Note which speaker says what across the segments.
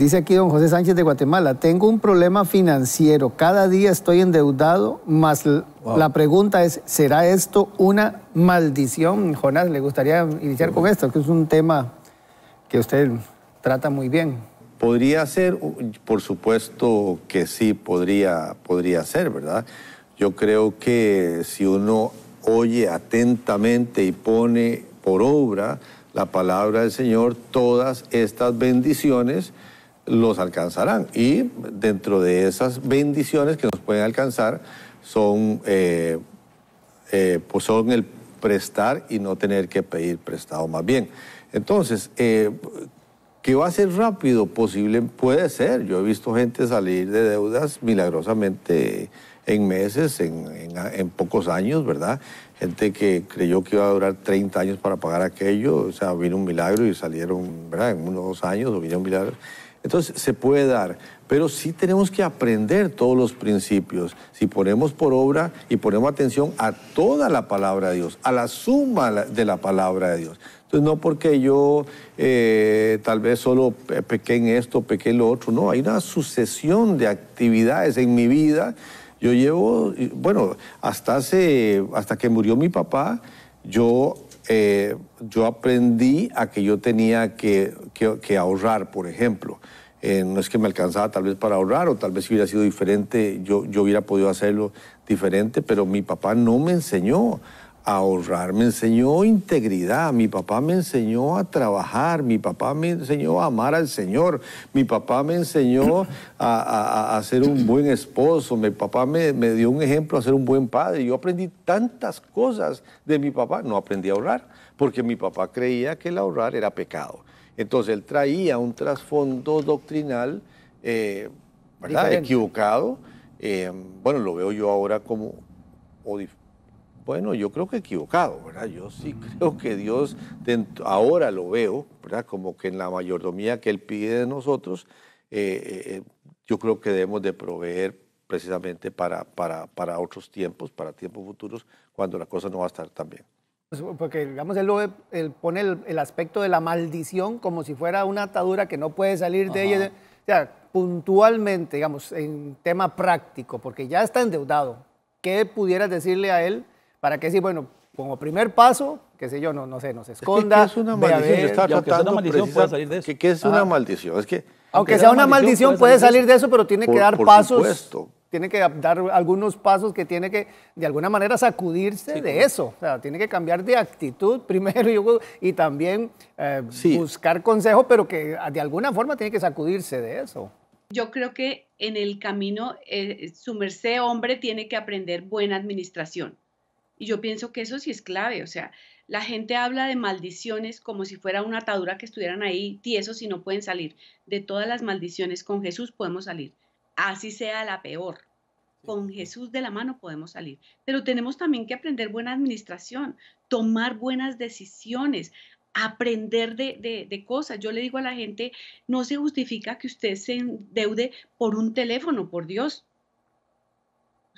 Speaker 1: Dice aquí don José Sánchez de Guatemala, tengo un problema financiero, cada día estoy endeudado, más la pregunta es, ¿será esto una maldición? Jonás, le gustaría iniciar con esto, que es un tema que usted trata muy bien.
Speaker 2: Podría ser, por supuesto que sí, podría, podría ser, ¿verdad? Yo creo que si uno oye atentamente y pone por obra la palabra del Señor, todas estas bendiciones, los alcanzarán. Y dentro de esas bendiciones que nos pueden alcanzar son, eh, eh, pues son el prestar y no tener que pedir prestado más bien. Entonces, eh, que va a ser rápido posible, puede ser. Yo he visto gente salir de deudas milagrosamente en meses, en, pocos años, ¿verdad? Gente que creyó que iba a durar 30 años para pagar aquello, o sea, vino un milagro y salieron, ¿verdad? En unos dos años, o vino un milagro entonces se puede dar, pero sí tenemos que aprender todos los principios. Si ponemos por obra y ponemos atención a toda la palabra de Dios, a la suma de la palabra de Dios. Entonces no porque yo eh, tal vez solo pequé en esto, pequé en lo otro, no, hay una sucesión de actividades en mi vida. Yo llevo, bueno, hasta, hace, hasta que murió mi papá, yo eh, yo aprendí a que yo tenía que, ahorrar, por ejemplo. Eh, no es que me alcanzaba tal vez para ahorrar o tal vez hubiera sido diferente, yo, yo hubiera podido hacerlo diferente, pero mi papá no me enseñó a ahorrar, me enseñó integridad, mi papá me enseñó a trabajar, mi papá me enseñó a amar al Señor, mi papá me enseñó a, a, ser un buen esposo, mi papá me, dio un ejemplo a ser un buen padre. Yo aprendí tantas cosas de mi papá, no aprendí a ahorrar, porque mi papá creía que el ahorrar era pecado. Entonces él traía un trasfondo doctrinal eh, equivocado. Eh, bueno, lo veo yo ahora como, o, bueno, yo creo que equivocado, ¿verdad? Yo sí creo que Dios, ahora lo veo, ¿verdad? Como que en la mayordomía que Él pide de nosotros, eh, eh, eh, yo creo que debemos de proveer precisamente para, para, para otros tiempos, para tiempos futuros, cuando la cosa no va a estar tan bien.
Speaker 1: Pues, porque, digamos, él, pone el, aspecto de la maldición como si fuera una atadura que no puede salir de ella. O sea, puntualmente, digamos, en tema práctico, porque ya está endeudado, ¿qué pudieras decirle a él para qué sí, bueno, como primer paso, qué sé yo, no, no sé,
Speaker 2: nos esconda. que, es una maldición? sea una maldición salir de eso. es una maldición? Es que, aunque, sea una maldición, puede salir de eso, pero tiene que dar por pasos. Supuesto.
Speaker 1: Tiene que dar algunos pasos que tiene que, de alguna manera, sacudirse de eso. O sea, tiene que cambiar de actitud primero y, también eh, buscar consejo, pero que ah, de alguna forma tiene que sacudirse de eso.
Speaker 3: Yo creo que en el camino, eh, su merced, hombre, tiene que aprender buena administración y yo pienso que eso sí es clave, o sea, la gente habla de maldiciones como si fuera una atadura que estuvieran ahí tiesos y no pueden salir. De todas las maldiciones con Jesús podemos salir, así sea la peor. Con Jesús de la mano podemos salir, pero tenemos también que aprender buena administración, tomar buenas decisiones, aprender de, cosas. Yo le digo a la gente, no se justifica que usted se endeude por un teléfono, por Dios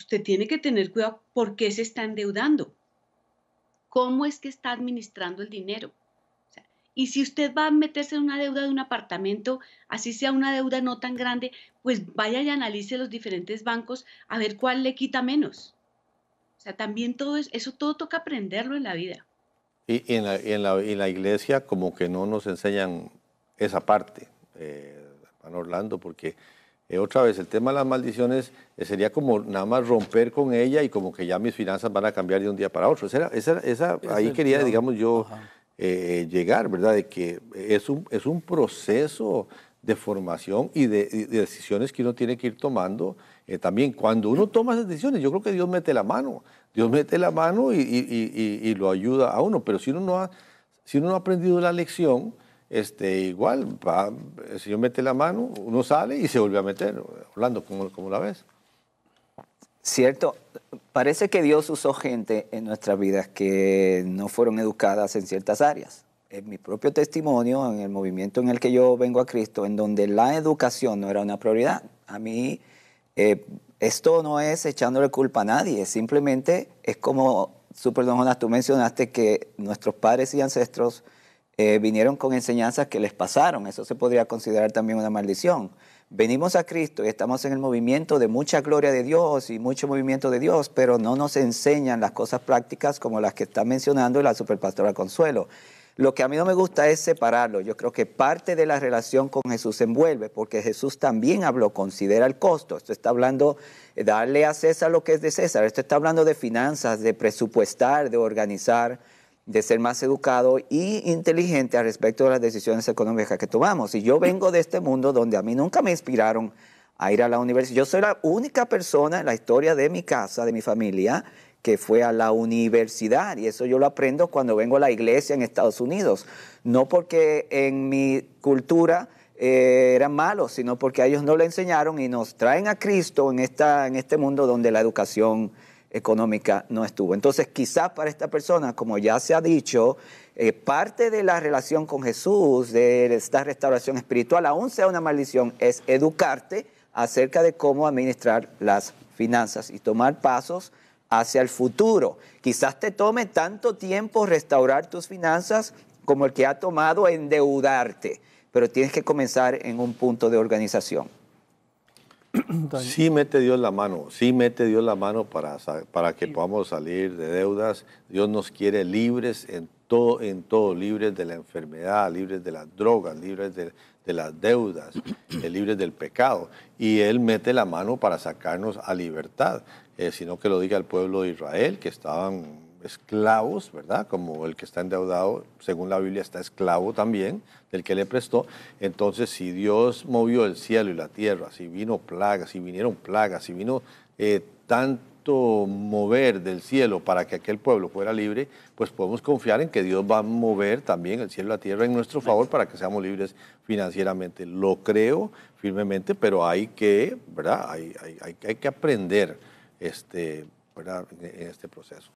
Speaker 3: usted tiene que tener cuidado por qué se está endeudando, cómo es que está administrando el dinero. y si usted va a meterse en una deuda de un apartamento, así sea una deuda no tan grande, pues vaya y analice los diferentes bancos a ver cuál le quita menos. O sea, también todo eso todo toca aprenderlo en la vida.
Speaker 2: Y, en, la, iglesia como que no nos enseñan esa parte, eh, Orlando, porque eh, otra vez, el tema de las maldiciones eh, sería como nada más romper con ella y como que ya mis finanzas van a cambiar de un día para otro. Esa, esa, ahí quería, digamos, yo eh, llegar, ¿verdad? De que es un, es un proceso de formación y de, decisiones que uno tiene que ir tomando. también cuando uno toma esas decisiones, yo creo que Dios mete la mano. Dios mete la mano y, y, y lo ayuda a uno. Pero si uno no ha, si uno no ha aprendido la lección, este, igual, va, si yo mete la mano, uno sale y se vuelve a meter. hablando como como la ves? Cierto,
Speaker 1: parece que Dios usó gente en nuestras vidas que no fueron educadas en ciertas áreas. En mi propio testimonio, en el movimiento en el que yo vengo a Cristo, en donde la educación no era una prioridad. A mí, eh, esto no es echándole culpa a nadie, simplemente es como, Super Don Jonas, tú mencionaste que nuestros padres y ancestros eh, vinieron con enseñanzas que les pasaron. Eso se podría considerar también una maldición. Venimos a Cristo y estamos en el movimiento de mucha gloria de Dios y mucho movimiento de Dios, pero no nos enseñan las cosas prácticas como las que está mencionando la superpastora Consuelo. Lo que a mí no me gusta es separarlo. Yo creo que parte de la relación con Jesús se envuelve, porque Jesús también habló, considera el costo. Esto está hablando de eh, darle a César lo que es de César. Esto está hablando de finanzas, de presupuestar, de organizar de ser más educado y inteligente al respecto de las decisiones económicas que tomamos. Y yo vengo de este mundo donde a mí nunca me inspiraron a ir a la universidad. Yo soy la única persona en la historia de mi casa, de mi familia, que fue a la universidad. Y eso yo lo aprendo cuando vengo a la iglesia en Estados Unidos. No porque en mi cultura eh, eran malos, sino porque a ellos no le enseñaron y nos traen a Cristo en, esta, en este mundo donde la educación económica no estuvo. Entonces, quizás para esta persona, como ya se ha dicho, eh, parte de la relación con Jesús, de esta restauración espiritual, aún sea una maldición, es educarte acerca de cómo administrar las finanzas y tomar pasos hacia el futuro. Quizás te tome tanto tiempo restaurar tus finanzas como el que ha tomado endeudarte, pero tienes que comenzar en un punto de
Speaker 2: organización. Sí mete Dios la mano, sí mete Dios la mano para, para que podamos salir de deudas. Dios nos quiere libres en todo, en todo, libres de la enfermedad, libres de las drogas, libres de, las deudas, eh, libres del pecado. Y Él mete la mano para sacarnos a libertad, eh, sino que lo diga el pueblo de Israel, que estaban esclavos, ¿verdad? Como el que está endeudado, según la Biblia, está esclavo también del que le prestó. Entonces, si Dios movió el cielo y la tierra, si vino plagas, si vinieron plagas, si vino eh, tanto mover del cielo para que aquel pueblo fuera libre, pues podemos confiar en que Dios va a mover también el cielo y la tierra en nuestro favor para que seamos libres financieramente. Lo creo firmemente, pero hay que, ¿verdad? Hay, que aprender este, en este proceso.